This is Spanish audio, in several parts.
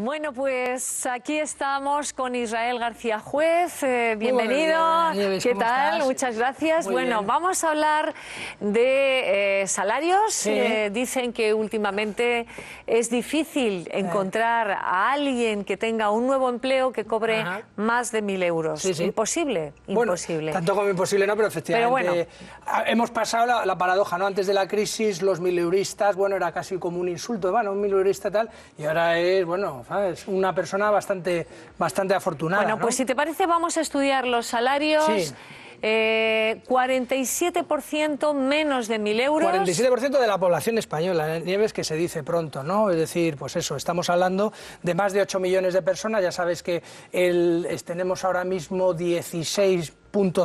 Bueno, pues aquí estamos con Israel García Juez. Eh, bienvenido. ¿Qué tal? Muchas gracias. bueno, vamos a hablar de eh, salarios. Eh, dicen que últimamente es difícil encontrar a alguien que tenga un nuevo empleo que cobre más de mil euros. Imposible, bueno, Tanto como imposible, no, pero efectivamente. Hemos pasado la, paradoja, ¿no? Antes de la crisis, los mileuristas, bueno, era casi como un insulto, bueno, un mileurista tal, y ahora es, bueno es Una persona bastante, bastante afortunada. Bueno, pues si te parece, vamos a estudiar los salarios. Eh, 47% menos de mil euros. 47% de la población española, ¿eh? Nieves, que se dice pronto, ¿no? Es decir, pues eso, estamos hablando de más de 8 millones de personas. Ya sabes que el, tenemos ahora mismo 16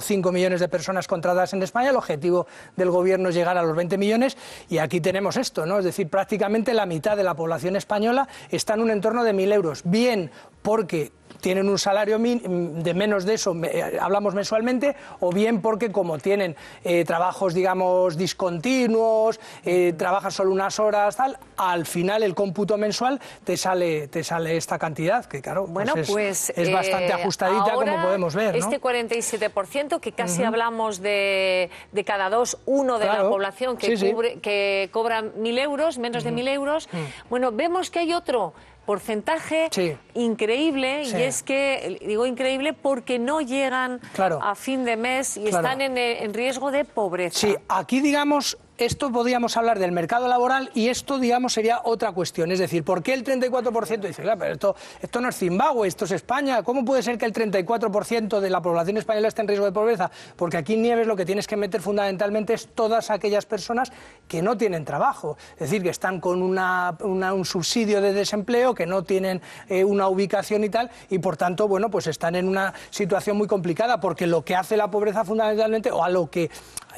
cinco millones de personas contratadas en España. El objetivo del gobierno es llegar a los 20 millones y aquí tenemos esto, ¿no? Es decir, prácticamente la mitad de la población española está en un entorno de mil euros. Bien porque tienen un salario de menos de eso, hablamos mensualmente, o bien porque como tienen eh, trabajos, digamos, discontinuos, eh, trabajan solo unas horas, tal, al final el cómputo mensual te sale, te sale esta cantidad, que claro, pues bueno, pues es, bastante eh, ajustadita como podemos ver. ¿no? Este 47%, que casi hablamos de, de, cada dos, uno de la población que, que cobra mil euros, menos de mil euros, mm. bueno, vemos que hay otro porcentaje increíble y es que digo increíble porque no llegan a fin de mes y están en, en, riesgo de pobreza. Sí, aquí digamos esto podríamos hablar del mercado laboral y esto, digamos, sería otra cuestión. Es decir, ¿por qué el 34% dice, claro, pero esto, no es Zimbabue, esto es España? ¿Cómo puede ser que el 34% de la población española esté en riesgo de pobreza? Porque aquí, Nieves, lo que tienes que meter fundamentalmente es todas aquellas personas que no tienen trabajo. Es decir, que están con un subsidio de desempleo, que no tienen eh, una ubicación y tal, y por tanto, bueno, pues están en una situación muy complicada, porque lo que hace la pobreza fundamentalmente, o a lo que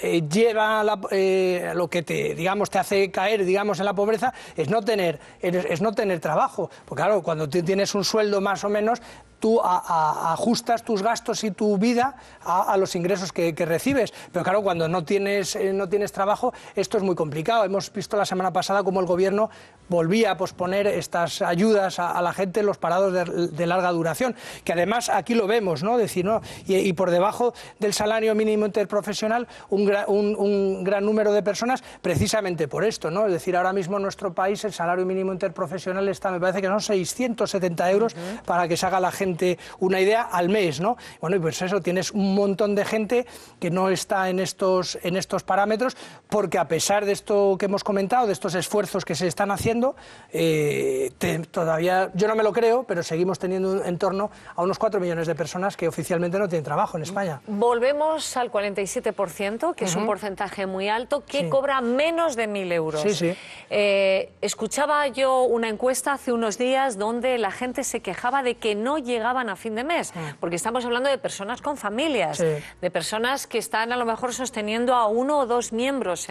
eh, lleva la, eh, lo que te digamos te hace caer digamos en la pobreza es no tener es no tener trabajo porque claro cuando tienes un sueldo más o menos tú ajustas tus gastos y tu vida a, los ingresos que, recibes. Pero claro, cuando no tienes, eh, no tienes trabajo, esto es muy complicado. Hemos visto la semana pasada cómo el gobierno volvía a posponer estas ayudas a, la gente, los parados de, larga duración, que además aquí lo vemos, ¿no? Decir, ¿no? Y, por debajo del salario mínimo interprofesional, un, gran número de personas, precisamente por esto, ¿no? Es decir, ahora mismo en nuestro país el salario mínimo interprofesional está, me parece que son 670 euros para que se haga la gente una idea al mes, ¿no? Bueno, y pues eso, tienes un montón de gente que no está en estos, en estos parámetros, porque a pesar de esto que hemos comentado, de estos esfuerzos que se están haciendo, eh, todavía, yo no me lo creo, pero seguimos teniendo en torno a unos 4 millones de personas que oficialmente no tienen trabajo en España. Volvemos al 47%, que es un porcentaje muy alto, que cobra menos de 1.000 euros. Sí, sí. Eh, escuchaba yo una encuesta hace unos días donde la gente se quejaba de que no llegaba llegaban a fin de mes, porque estamos hablando de personas con familias, de personas que están a lo mejor sosteniendo a uno o dos miembros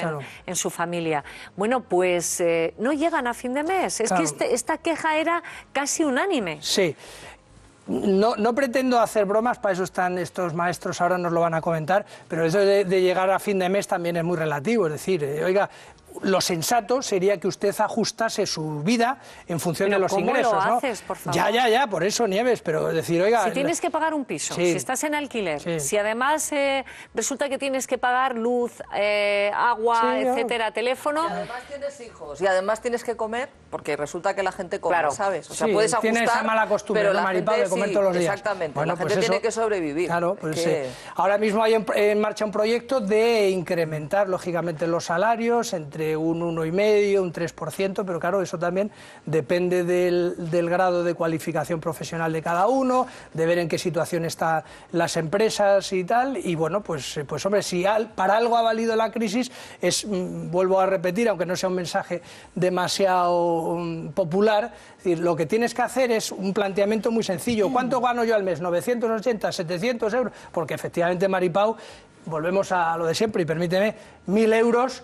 en, su familia. Bueno, pues eh, no llegan a fin de mes. Es que este, esta queja era casi unánime. Sí. No, pretendo hacer bromas, para eso están estos maestros, ahora nos lo van a comentar, pero eso de, llegar a fin de mes también es muy relativo. Es decir, eh, oiga, lo sensato sería que usted ajustase su vida en función de los ingresos. Ya, ya, ya, por eso Nieves, pero decir, oiga. Si tienes que pagar un piso, si estás en alquiler, si además eh, resulta que tienes que pagar luz, eh, agua, etcétera, teléfono. Y además tienes hijos y además tienes que comer, porque resulta que la gente come, ¿sabes? O sea, puedes ajustar. Tienes esa mala costumbre, de comer todos los días. Exactamente, la pues gente tiene que sobrevivir. Claro, pues Ahora mismo hay en, en marcha un proyecto de incrementar, lógicamente, los salarios entre de un 1,5, un 3%, pero claro, eso también depende del, grado de cualificación profesional de cada uno, de ver en qué situación están las empresas y tal. Y bueno, pues, eh, pues hombre, si para algo ha valido la crisis, es, mm, vuelvo a repetir, aunque no sea un mensaje demasiado mm, popular, lo que tienes que hacer es un planteamiento muy sencillo. ¿Cuánto gano yo al mes? ¿980, 700 euros? Porque efectivamente, Maripau, volvemos a lo de siempre y permíteme, mil euros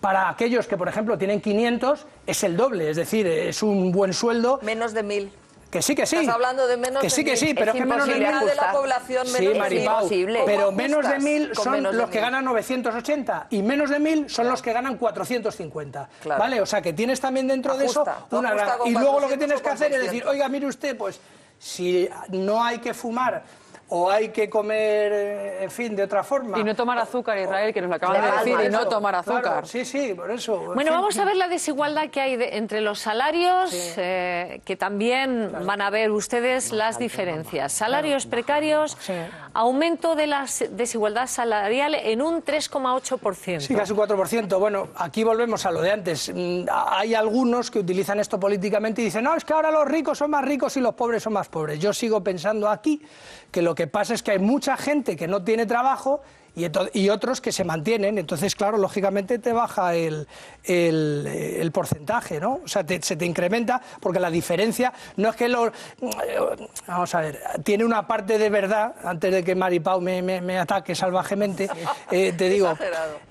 para aquellos que, por ejemplo, tienen 500, es el doble, es decir, es un buen sueldo. Menos de mil Que sí, que sí. Estás hablando de menos que sí, que sí, pero es que menos de mil. Pero menos de mil son los que ganan 980 y menos de mil son los que ganan 450. ¿Vale? O sea, que tienes también dentro de eso una gran... Y luego lo que tienes que hacer es decir, oiga, mire usted, pues si no hay que fumar o hay que comer, eh, en fin, de otra forma. Y no tomar azúcar, Israel, que nos lo acaban de decir, y no tomar azúcar. sí, sí, por eso. Bueno, vamos a ver la desigualdad que hay entre los salarios, eh, que también van a ver ustedes las diferencias. Salarios precarios, aumento de la desigualdad salarial en un 3,8%. Sí, casi un 4%. Bueno, aquí volvemos a lo de antes. Mm, hay algunos que utilizan esto políticamente y dicen, no, es que ahora los ricos son más ricos y los pobres son más pobres. Yo sigo pensando aquí que lo que que pasa es que hay mucha gente que no tiene trabajo y, otros que se mantienen. Entonces, claro, lógicamente te baja el, el, porcentaje, ¿no? O sea, se te incrementa porque la diferencia no es que lo... Vamos a ver, tiene una parte de verdad, antes de que Maripau me, me, ataque salvajemente, eh, te digo,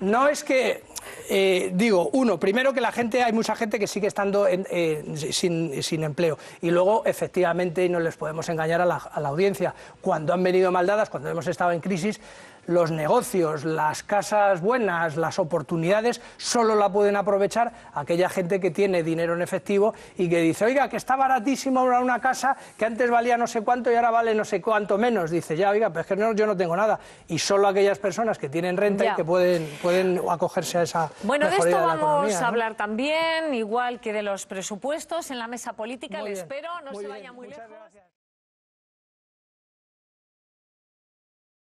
no es que... Eh, digo, uno, primero que la gente, hay mucha gente que sigue estando eh, sin, empleo. Y luego, efectivamente, no les podemos engañar a la, a la audiencia. Cuando han venido maldadas, cuando hemos estado en crisis, los negocios, las casas buenas, las oportunidades, solo la pueden aprovechar aquella gente que tiene dinero en efectivo y que dice, oiga, que está baratísimo ahora una casa que antes valía no sé cuánto y ahora vale no sé cuánto menos. Dice, ya, oiga, pues que no, yo no tengo nada. Y solo aquellas personas que tienen renta y que pueden, pueden acogerse a esa. Bueno, de esto vamos a hablar también, igual que de los presupuestos en la mesa política. Le espero, no se vaya muy lejos.